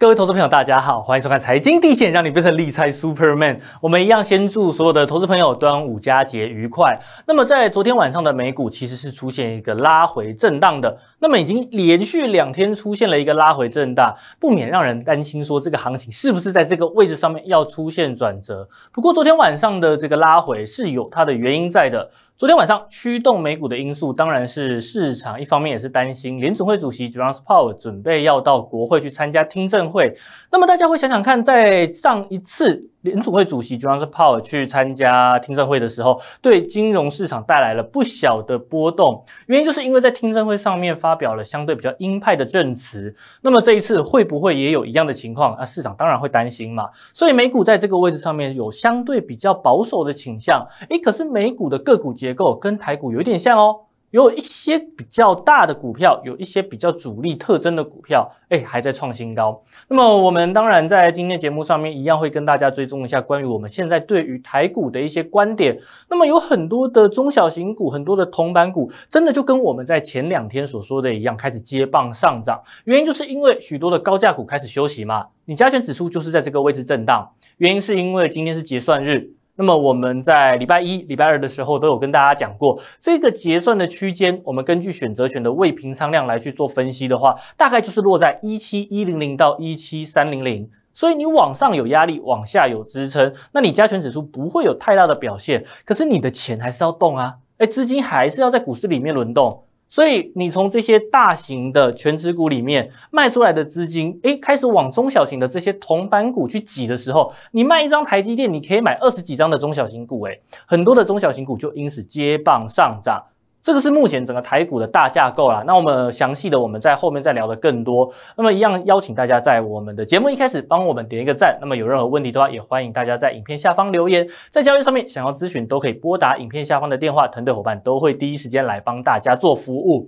各位投资朋友，大家好，欢迎收看财经地线，让你变成理财 Superman。我们一样先祝所有的投资朋友端午佳节愉快。那么，在昨天晚上的美股其实是出现一个拉回震荡的，那么已经连续两天出现了一个拉回震荡，不免让人担心说这个行情是不是在这个位置上面要出现转折？不过昨天晚上的这个拉回是有它的原因在的。昨天晚上驱动美股的因素，当然是市场一方面也是担心联总会主席 Johns Powell 准备要到国会去参加听证会。那么大家会想想看，在上一次。联储会主席杰伦斯鲍 l 去参加听证会的时候，对金融市场带来了不小的波动。原因就是因为在听证会上面发表了相对比较鹰派的证词。那么这一次会不会也有一样的情况？啊，市场当然会担心嘛。所以美股在这个位置上面有相对比较保守的倾向。诶，可是美股的个股结构跟台股有点像哦。有一些比较大的股票，有一些比较主力特征的股票，哎，还在创新高。那么我们当然在今天节目上面一样会跟大家追踪一下关于我们现在对于台股的一些观点。那么有很多的中小型股，很多的铜板股，真的就跟我们在前两天所说的一样，开始接棒上涨。原因就是因为许多的高价股开始休息嘛，你加权指数就是在这个位置震荡，原因是因为今天是结算日。那么我们在礼拜一、礼拜二的时候都有跟大家讲过，这个结算的区间，我们根据选择权的未平仓量来去做分析的话，大概就是落在一七一零零到一七三零零，所以你往上有压力，往下有支撑，那你加权指数不会有太大的表现，可是你的钱还是要动啊，哎，资金还是要在股市里面轮动。所以，你从这些大型的全值股里面卖出来的资金，哎，开始往中小型的这些同板股去挤的时候，你卖一张台积电，你可以买二十几张的中小型股，哎，很多的中小型股就因此接棒上涨。这个是目前整个台股的大架构啦。那我们详细的我们在后面再聊的更多。那么一样邀请大家在我们的节目一开始帮我们点一个赞。那么有任何问题的话，也欢迎大家在影片下方留言，在交易上面想要咨询都可以拨打影片下方的电话，团队伙伴都会第一时间来帮大家做服务。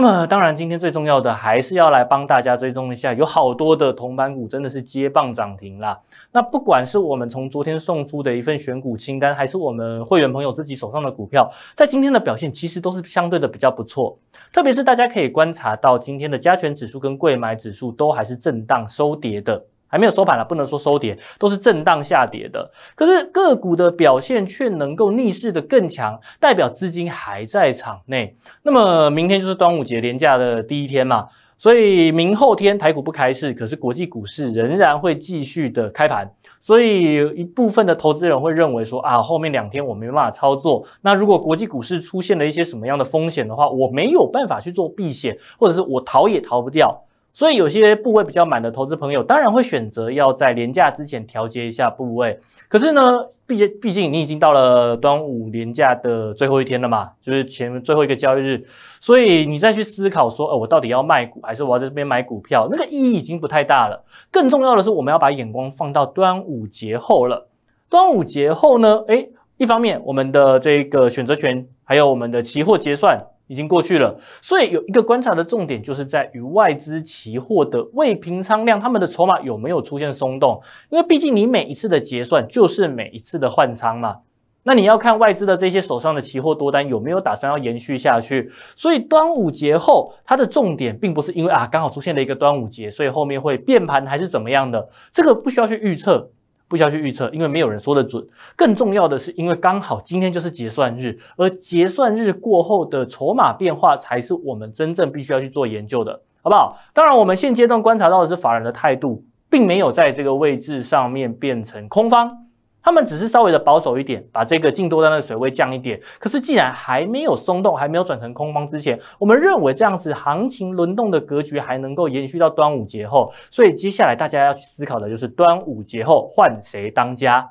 那么当然，今天最重要的还是要来帮大家追踪一下，有好多的同板股真的是接棒涨停啦。那不管是我们从昨天送出的一份选股清单，还是我们会员朋友自己手上的股票，在今天的表现其实都是相对的比较不错。特别是大家可以观察到，今天的加权指数跟贵买指数都还是震荡收跌的。还没有收盘了，不能说收跌，都是震荡下跌的。可是个股的表现却能够逆势的更强，代表资金还在场内。那么明天就是端午节连假的第一天嘛，所以明后天台股不开市，可是国际股市仍然会继续的开盘。所以一部分的投资人会认为说啊，后面两天我没办法操作。那如果国际股市出现了一些什么样的风险的话，我没有办法去做避险，或者是我逃也逃不掉。所以有些部位比较满的投资朋友，当然会选择要在廉价之前调节一下部位。可是呢，毕竟毕竟你已经到了端午廉价的最后一天了嘛，就是前最后一个交易日，所以你再去思考说，呃，我到底要卖股还是我要在这边买股票，那个意义已经不太大了。更重要的是，我们要把眼光放到端午节后了。端午节后呢，哎，一方面我们的这个选择权，还有我们的期货结算。已经过去了，所以有一个观察的重点，就是在于外资期货的未平仓量，他们的筹码有没有出现松动？因为毕竟你每一次的结算就是每一次的换仓嘛。那你要看外资的这些手上的期货多单有没有打算要延续下去。所以端午节后，它的重点并不是因为啊刚好出现了一个端午节，所以后面会变盘还是怎么样的，这个不需要去预测。不需要去预测，因为没有人说得准。更重要的是，因为刚好今天就是结算日，而结算日过后的筹码变化才是我们真正必须要去做研究的，好不好？当然，我们现阶段观察到的是法人的态度，并没有在这个位置上面变成空方。他们只是稍微的保守一点，把这个净多单的水位降一点。可是既然还没有松动，还没有转成空方之前，我们认为这样子行情轮动的格局还能够延续到端午节后。所以接下来大家要去思考的就是端午节后换谁当家。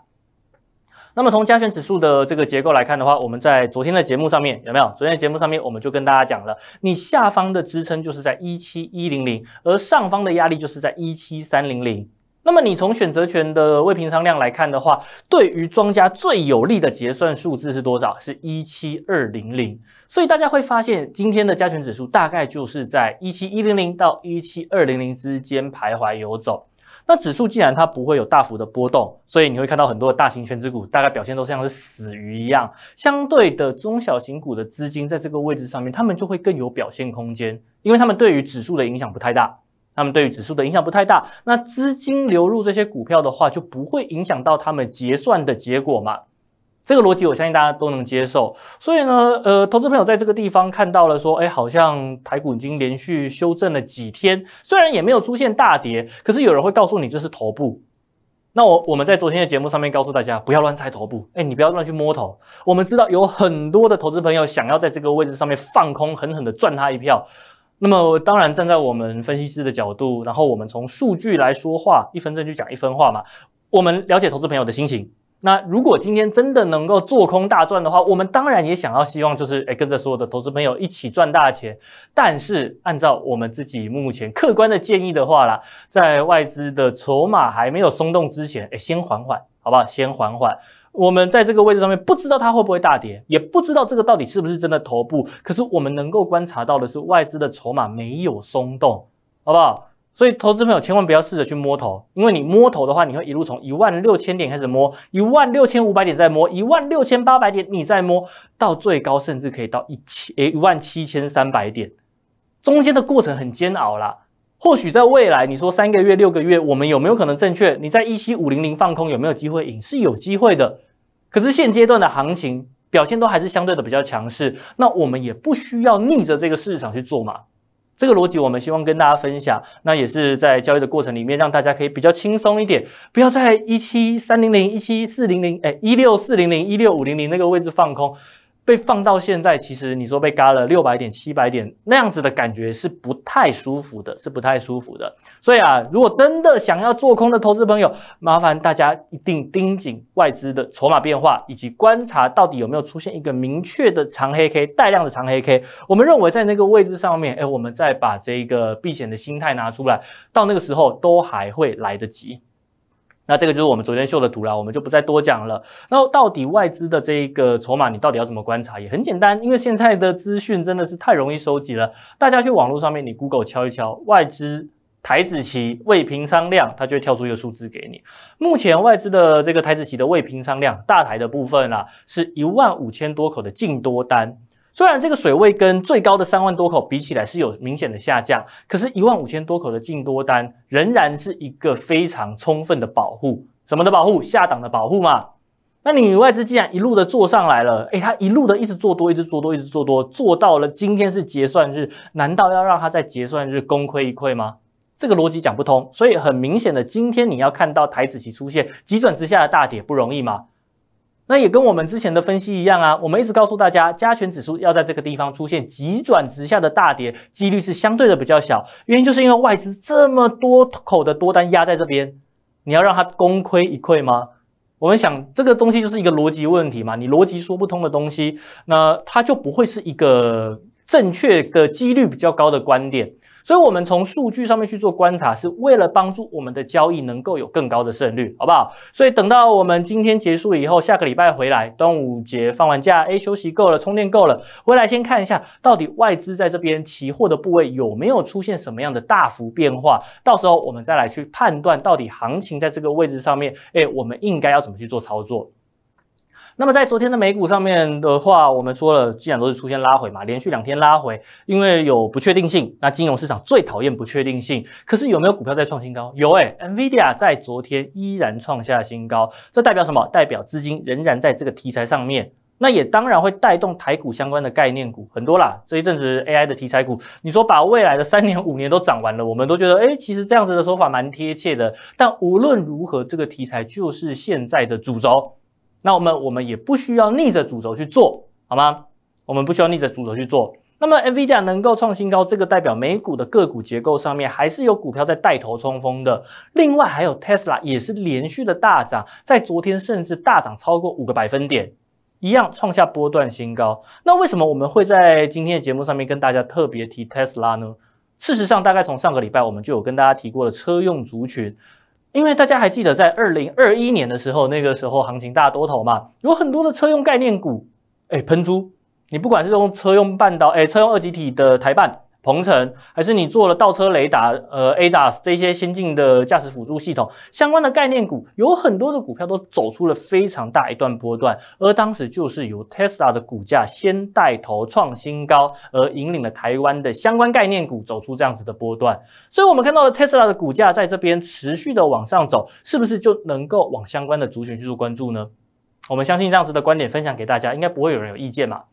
那么从加权指数的这个结构来看的话，我们在昨天的节目上面有没有？昨天的节目上面我们就跟大家讲了，你下方的支撑就是在一七一零零，而上方的压力就是在一七三零零。那么你从选择权的未平仓量来看的话，对于庄家最有利的结算数字是多少？是一七二零零。所以大家会发现，今天的加权指数大概就是在一七一零零到一七二零零之间徘徊游走。那指数既然它不会有大幅的波动，所以你会看到很多大型权值股大概表现都像是死鱼一样。相对的，中小型股的资金在这个位置上面，他们就会更有表现空间，因为他们对于指数的影响不太大。那么对于指数的影响不太大，那资金流入这些股票的话，就不会影响到他们结算的结果嘛？这个逻辑我相信大家都能接受。所以呢，呃，投资朋友在这个地方看到了说，哎，好像台股已经连续修正了几天，虽然也没有出现大跌，可是有人会告诉你这是头部。那我我们在昨天的节目上面告诉大家，不要乱猜头部，哎，你不要乱去摸头。我们知道有很多的投资朋友想要在这个位置上面放空，狠狠的赚他一票。那么当然，站在我们分析师的角度，然后我们从数据来说话，一分证据讲一分话嘛。我们了解投资朋友的心情。那如果今天真的能够做空大赚的话，我们当然也想要希望，就是诶跟着所有的投资朋友一起赚大钱。但是按照我们自己目前客观的建议的话啦，在外资的筹码还没有松动之前，诶先缓缓，好不好？先缓缓。我们在这个位置上面，不知道它会不会大跌，也不知道这个到底是不是真的头部。可是我们能够观察到的是，外资的筹码没有松动，好不好？所以，投资朋友千万不要试着去摸头，因为你摸头的话，你会一路从一万六千点开始摸，一万六千五百点再摸，一万六千八百点你再摸，到最高甚至可以到一千诶一万七千三百点，中间的过程很煎熬啦。或许在未来，你说三个月、六个月，我们有没有可能正确？你在一七五零零放空有没有机会赢？是有机会的。可是现阶段的行情表现都还是相对的比较强势，那我们也不需要逆着这个市场去做嘛。这个逻辑我们希望跟大家分享，那也是在交易的过程里面，让大家可以比较轻松一点，不要在一七三零零、一七四零零、哎一六四零零、一六五零零那个位置放空。被放到现在，其实你说被嘎了六百点、七百点那样子的感觉是不太舒服的，是不太舒服的。所以啊，如果真的想要做空的投资朋友，麻烦大家一定盯紧外资的筹码变化，以及观察到底有没有出现一个明确的长黑 K 带量的长黑 K。我们认为在那个位置上面，哎，我们再把这个避险的心态拿出来，到那个时候都还会来得及。那这个就是我们昨天秀的图了，我们就不再多讲了。那到底外资的这个筹码你到底要怎么观察？也很简单，因为现在的资讯真的是太容易收集了。大家去网络上面，你 Google 敲一敲“外资台子期未平仓量”，它就会跳出一个数字给你。目前外资的这个台子期的未平仓量，大台的部分啦，是一万五千多口的净多单。虽然这个水位跟最高的三万多口比起来是有明显的下降，可是一万五千多口的净多单仍然是一个非常充分的保护，什么的保护？下档的保护嘛。那你外资既然一路的做上来了，诶，它一路的一直做多，一直做多，一直做多，做到了今天是结算日，难道要让它在结算日功亏一篑吗？这个逻辑讲不通。所以很明显的，今天你要看到台子期出现急转直下的大跌，不容易嘛。那也跟我们之前的分析一样啊，我们一直告诉大家，加权指数要在这个地方出现急转直下的大跌，几率是相对的比较小。原因就是因为外资这么多口的多单压在这边，你要让它功亏一篑吗？我们想这个东西就是一个逻辑问题嘛，你逻辑说不通的东西，那它就不会是一个正确的几率比较高的观点。所以，我们从数据上面去做观察，是为了帮助我们的交易能够有更高的胜率，好不好？所以，等到我们今天结束以后，下个礼拜回来，端午节放完假，哎，休息够了，充电够了，回来先看一下，到底外资在这边期货的部位有没有出现什么样的大幅变化？到时候我们再来去判断，到底行情在这个位置上面，哎，我们应该要怎么去做操作？那么在昨天的美股上面的话，我们说了，既然都是出现拉回嘛，连续两天拉回，因为有不确定性。那金融市场最讨厌不确定性，可是有没有股票在创新高？有哎，NVIDIA 在昨天依然创下新高，这代表什么？代表资金仍然在这个题材上面。那也当然会带动台股相关的概念股很多啦。这一阵子 AI 的题材股，你说把未来的三年五年都涨完了，我们都觉得诶，其实这样子的说法蛮贴切的。但无论如何，这个题材就是现在的主轴。那我们我们也不需要逆着主轴去做好吗？我们不需要逆着主轴去做。那么 Nvidia 能够创新高，这个代表美股的个股结构上面还是有股票在带头冲锋的。另外还有 Tesla 也是连续的大涨，在昨天甚至大涨超过五个百分点，一样创下波段新高。那为什么我们会在今天的节目上面跟大家特别提 Tesla 呢？事实上，大概从上个礼拜我们就有跟大家提过了车用族群。因为大家还记得，在二零二一年的时候，那个时候行情大多头嘛，有很多的车用概念股，哎，喷出。你不管是用车用半导，哎，车用二极体的台半。鹏程，还是你做了倒车雷达，呃，ADAS 这些先进的驾驶辅助系统相关的概念股，有很多的股票都走出了非常大一段波段，而当时就是由 Tesla 的股价先带头创新高，而引领了台湾的相关概念股走出这样子的波段，所以我们看到了 Tesla 的股价在这边持续的往上走，是不是就能够往相关的族群去做关注呢？我们相信这样子的观点分享给大家，应该不会有人有意见嘛？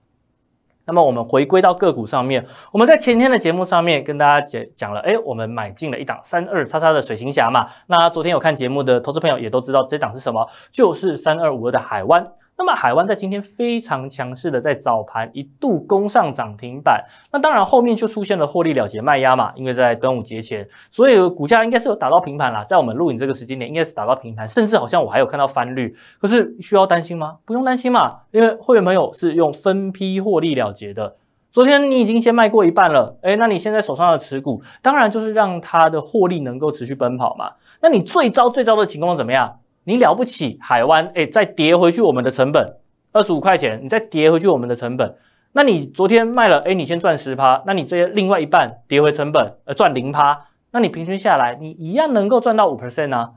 那么我们回归到个股上面，我们在前天的节目上面跟大家讲讲了，哎，我们买进了一档三二叉叉的水行侠嘛，那昨天有看节目的投资朋友也都知道这档是什么，就是三二五二的海湾。那么海湾在今天非常强势的，在早盘一度攻上涨停板。那当然后面就出现了获利了结卖压嘛，因为在端午节前，所以股价应该是有打到平盘啦，在我们录影这个时间点，应该是打到平盘，甚至好像我还有看到翻绿。可是需要担心吗？不用担心嘛，因为会员朋友是用分批获利了结的。昨天你已经先卖过一半了，哎，那你现在手上的持股，当然就是让它的获利能够持续奔跑嘛。那你最糟最糟的情况怎么样？你了不起，海湾，哎，再叠回去我们的成本，二十五块钱，你再叠回去我们的成本，那你昨天卖了，哎，你先赚十趴，那你这另外一半叠回成本，呃，赚零趴，那你平均下来，你一样能够赚到五 percent 啊。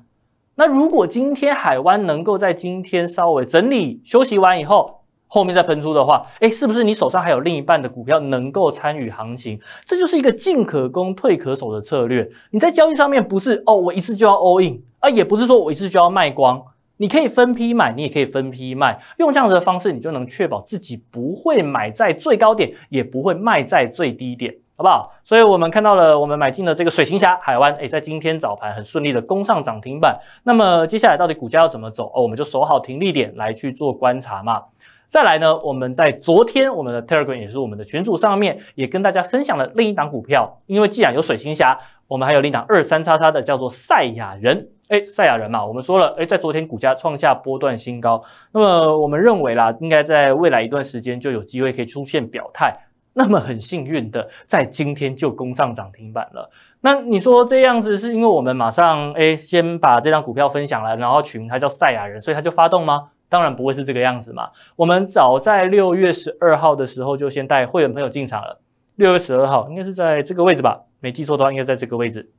那如果今天海湾能够在今天稍微整理休息完以后，后面再喷出的话，哎，是不是你手上还有另一半的股票能够参与行情？这就是一个进可攻退可守的策略。你在交易上面不是哦，我一次就要 all in。啊，也不是说我一次就要卖光，你可以分批买，你也可以分批卖，用这样子的方式，你就能确保自己不会买在最高点，也不会卖在最低点，好不好？所以，我们看到了，我们买进的这个水星侠海湾，哎，在今天早盘很顺利的攻上涨停板。那么，接下来到底股价要怎么走，哦，我们就守好停利点来去做观察嘛。再来呢，我们在昨天我们的 Telegram 也是我们的群组上面，也跟大家分享了另一档股票，因为既然有水星侠，我们还有另一档二三叉叉的，叫做赛亚人。哎，赛亚人嘛，我们说了，哎，在昨天股价创下波段新高，那么我们认为啦，应该在未来一段时间就有机会可以出现表态。那么很幸运的，在今天就攻上涨停板了。那你说这样子是因为我们马上哎，先把这张股票分享了，然后取名它叫赛亚人，所以它就发动吗？当然不会是这个样子嘛。我们早在六月十二号的时候就先带会员朋友进场了。六月十二号应该是在这个位置吧？没记错的话，应该在这个位置。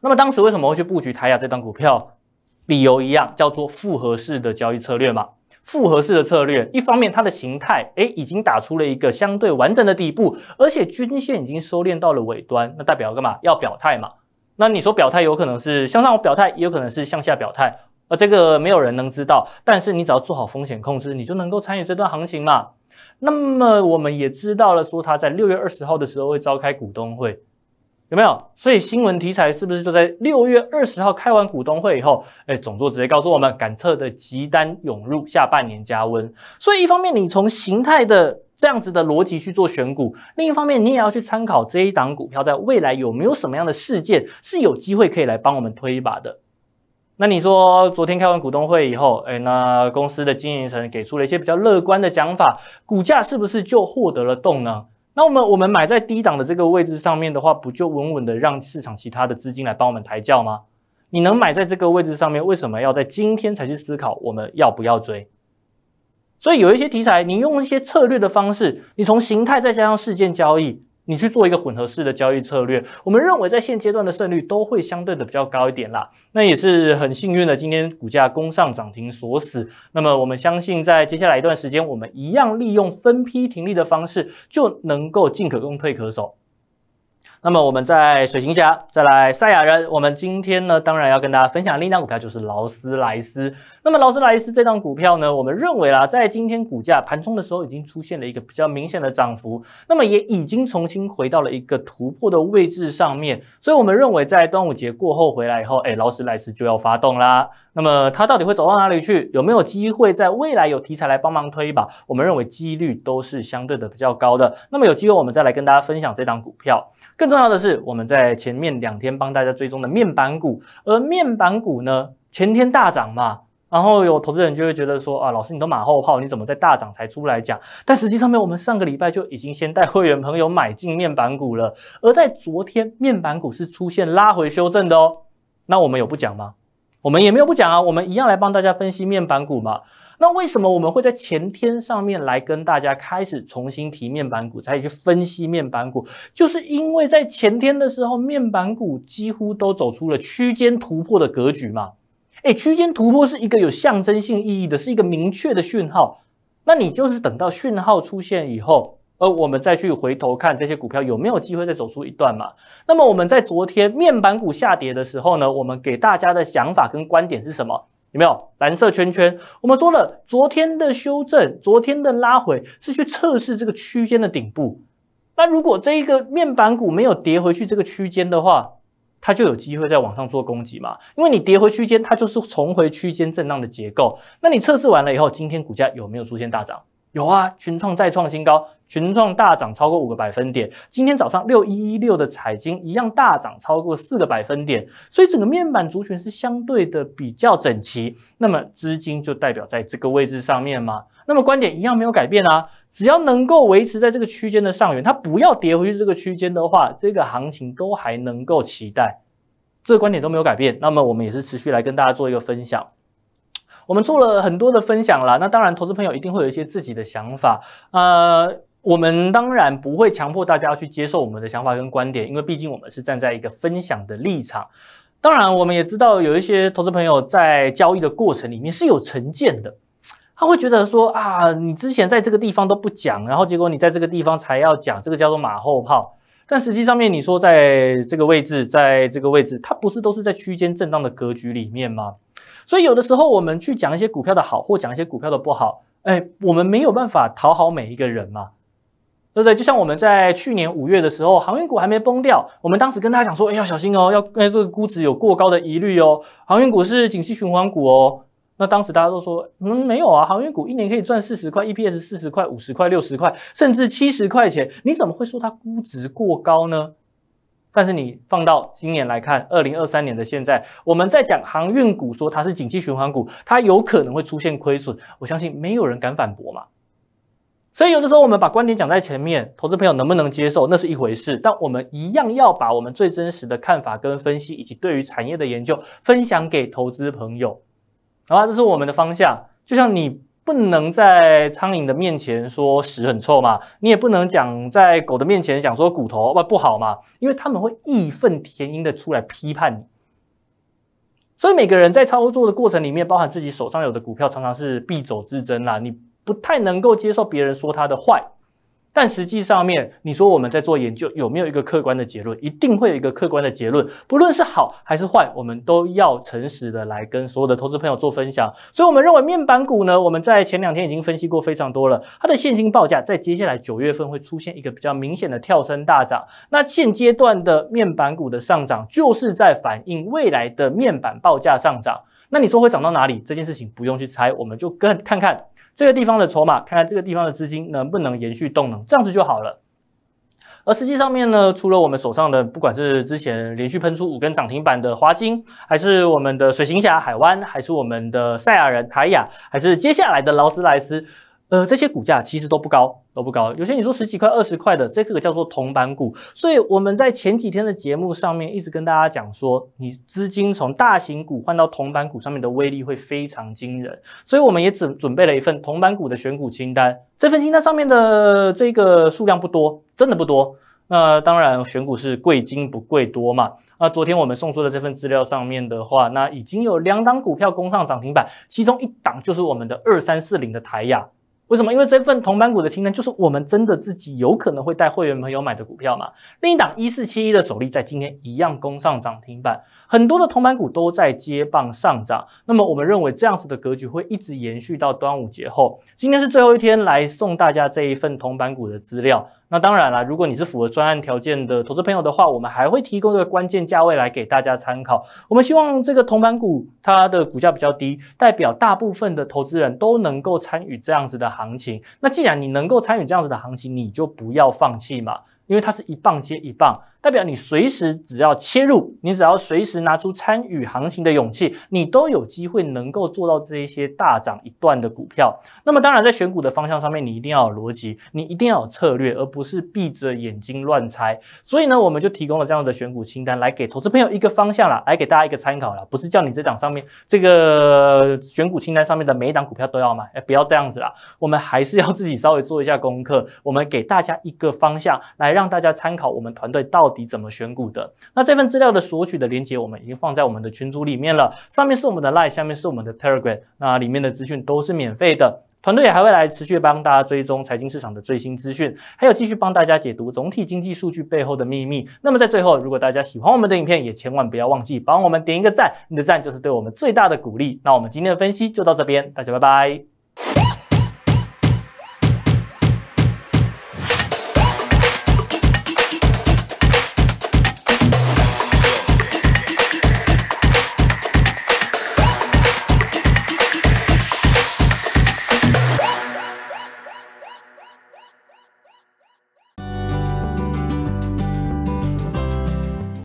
那么当时为什么会去布局台亚这档股票？理由一样，叫做复合式的交易策略嘛。复合式的策略，一方面它的形态哎已经打出了一个相对完整的底部，而且均线已经收敛到了尾端，那代表干嘛？要表态嘛。那你说表态有可能是向上表态，也有可能是向下表态，呃，这个没有人能知道。但是你只要做好风险控制，你就能够参与这段行情嘛。那么我们也知道了，说它在六月二十号的时候会召开股东会。有没有？所以新闻题材是不是就在六月二十号开完股东会以后，哎，总座直接告诉我们，感测的急单涌入，下半年加温。所以一方面你从形态的这样子的逻辑去做选股，另一方面你也要去参考这一档股票在未来有没有什么样的事件是有机会可以来帮我们推一把的。那你说昨天开完股东会以后，哎，那公司的经营层给出了一些比较乐观的讲法，股价是不是就获得了动能？那我们我们买在低档的这个位置上面的话，不就稳稳的让市场其他的资金来帮我们抬轿吗？你能买在这个位置上面，为什么要在今天才去思考我们要不要追？所以有一些题材，你用一些策略的方式，你从形态再加上事件交易。你去做一个混合式的交易策略，我们认为在现阶段的胜率都会相对的比较高一点啦。那也是很幸运的，今天股价攻上涨停锁死。那么我们相信，在接下来一段时间，我们一样利用分批停利的方式，就能够进可攻，退可守。那么我们在水行侠，再来赛亚人。我们今天呢，当然要跟大家分享另一张股票就是劳斯莱斯。那么劳斯莱斯这张股票呢，我们认为啊，在今天股价盘中的时候已经出现了一个比较明显的涨幅，那么也已经重新回到了一个突破的位置上面。所以，我们认为在端午节过后回来以后，哎，劳斯莱斯就要发动啦。那么它到底会走到哪里去？有没有机会在未来有题材来帮忙推一把？我们认为几率都是相对的比较高的。那么有机会，我们再来跟大家分享这档股票。更重要的是，我们在前面两天帮大家追踪的面板股，而面板股呢，前天大涨嘛，然后有投资人就会觉得说啊，老师你都马后炮，你怎么在大涨才出来讲？但实际上面，我们上个礼拜就已经先带会员朋友买进面板股了。而在昨天，面板股是出现拉回修正的哦，那我们有不讲吗？我们也没有不讲啊，我们一样来帮大家分析面板股嘛。那为什么我们会在前天上面来跟大家开始重新提面板股，才去分析面板股？就是因为在前天的时候，面板股几乎都走出了区间突破的格局嘛。哎，区间突破是一个有象征性意义的，是一个明确的讯号。那你就是等到讯号出现以后。而我们再去回头看这些股票有没有机会再走出一段嘛？那么我们在昨天面板股下跌的时候呢，我们给大家的想法跟观点是什么？有没有蓝色圈圈？我们说了，昨天的修正，昨天的拉回是去测试这个区间的顶部。那如果这一个面板股没有跌回去这个区间的话，它就有机会在往上做攻击嘛？因为你跌回区间，它就是重回区间震荡的结构。那你测试完了以后，今天股价有没有出现大涨？有啊，群创再创新高，群创大涨超过五个百分点。今天早上六一一六的彩晶一样大涨超过四个百分点，所以整个面板族群是相对的比较整齐。那么资金就代表在这个位置上面嘛？那么观点一样没有改变啊，只要能够维持在这个区间的上缘，它不要跌回去这个区间的话，这个行情都还能够期待。这个观点都没有改变，那么我们也是持续来跟大家做一个分享。我们做了很多的分享啦。那当然，投资朋友一定会有一些自己的想法。呃，我们当然不会强迫大家去接受我们的想法跟观点，因为毕竟我们是站在一个分享的立场。当然，我们也知道有一些投资朋友在交易的过程里面是有成见的，他会觉得说啊，你之前在这个地方都不讲，然后结果你在这个地方才要讲，这个叫做马后炮。但实际上面，你说在这个位置，在这个位置，它不是都是在区间震荡的格局里面吗？所以有的时候我们去讲一些股票的好，或讲一些股票的不好，哎，我们没有办法讨好每一个人嘛，对不对？就像我们在去年五月的时候，航运股还没崩掉，我们当时跟大家讲说，哎，要小心哦，要因这个估值有过高的疑虑哦，航运股是景气循环股哦。那当时大家都说，嗯，没有啊，航运股一年可以赚四十块，EPS 四十块、五十块、六十块，甚至七十块钱，你怎么会说它估值过高呢？但是你放到今年来看，二零二三年的现在，我们在讲航运股，说它是景气循环股，它有可能会出现亏损，我相信没有人敢反驳嘛。所以有的时候我们把观点讲在前面，投资朋友能不能接受那是一回事，但我们一样要把我们最真实的看法、跟分析以及对于产业的研究分享给投资朋友。好吧，这是我们的方向，就像你。不能在苍蝇的面前说屎很臭嘛，你也不能讲在狗的面前讲说骨头不不好嘛，因为他们会义愤填膺的出来批判你。所以每个人在操作的过程里面，包含自己手上有的股票，常常是必走之争啦，你不太能够接受别人说他的坏。但实际上面，你说我们在做研究有没有一个客观的结论？一定会有一个客观的结论，不论是好还是坏，我们都要诚实的来跟所有的投资朋友做分享。所以，我们认为面板股呢，我们在前两天已经分析过非常多了。它的现金报价在接下来九月份会出现一个比较明显的跳升大涨。那现阶段的面板股的上涨，就是在反映未来的面板报价上涨。那你说会涨到哪里？这件事情不用去猜，我们就跟看看。这个地方的筹码，看看这个地方的资金能不能延续动能，这样子就好了。而实际上面呢，除了我们手上的，不管是之前连续喷出五根涨停板的华金，还是我们的水行侠海湾，还是我们的赛亚人台亚，还是接下来的劳斯莱斯。呃，这些股价其实都不高，都不高。有些你说十几块、二十块的，这个叫做铜板股。所以我们在前几天的节目上面一直跟大家讲说，你资金从大型股换到铜板股上面的威力会非常惊人。所以我们也准准备了一份铜板股的选股清单。这份清单上面的这个数量不多，真的不多。那当然，选股是贵精不贵多嘛。那昨天我们送出的这份资料上面的话，那已经有两档股票攻上涨停板，其中一档就是我们的二三四零的台亚。为什么？因为这份铜板股的清单，就是我们真的自己有可能会带会员朋友买的股票嘛。另一档一四七一的首例，在今天一样攻上涨停板，很多的铜板股都在接棒上涨。那么我们认为这样子的格局会一直延续到端午节后。今天是最后一天来送大家这一份铜板股的资料。那当然啦，如果你是符合专案条件的投资朋友的话，我们还会提供一个关键价位来给大家参考。我们希望这个铜板股它的股价比较低，代表大部分的投资人都能够参与这样子的行情。那既然你能够参与这样子的行情，你就不要放弃嘛，因为它是一棒接一棒。代表你随时只要切入，你只要随时拿出参与行情的勇气，你都有机会能够做到这一些大涨一段的股票。那么当然，在选股的方向上面，你一定要有逻辑，你一定要有策略，而不是闭着眼睛乱猜。所以呢，我们就提供了这样的选股清单来给投资朋友一个方向啦，来给大家一个参考啦。不是叫你这档上面这个选股清单上面的每一档股票都要买，哎，不要这样子啦。我们还是要自己稍微做一下功课。我们给大家一个方向，来让大家参考。我们团队到。到底怎么选股的？那这份资料的索取的链接，我们已经放在我们的群组里面了。上面是我们的 Line，下面是我们的 Telegram。那里面的资讯都是免费的，团队也还会来持续帮大家追踪财经市场的最新资讯，还有继续帮大家解读总体经济数据背后的秘密。那么在最后，如果大家喜欢我们的影片，也千万不要忘记帮我们点一个赞，你的赞就是对我们最大的鼓励。那我们今天的分析就到这边，大家拜拜。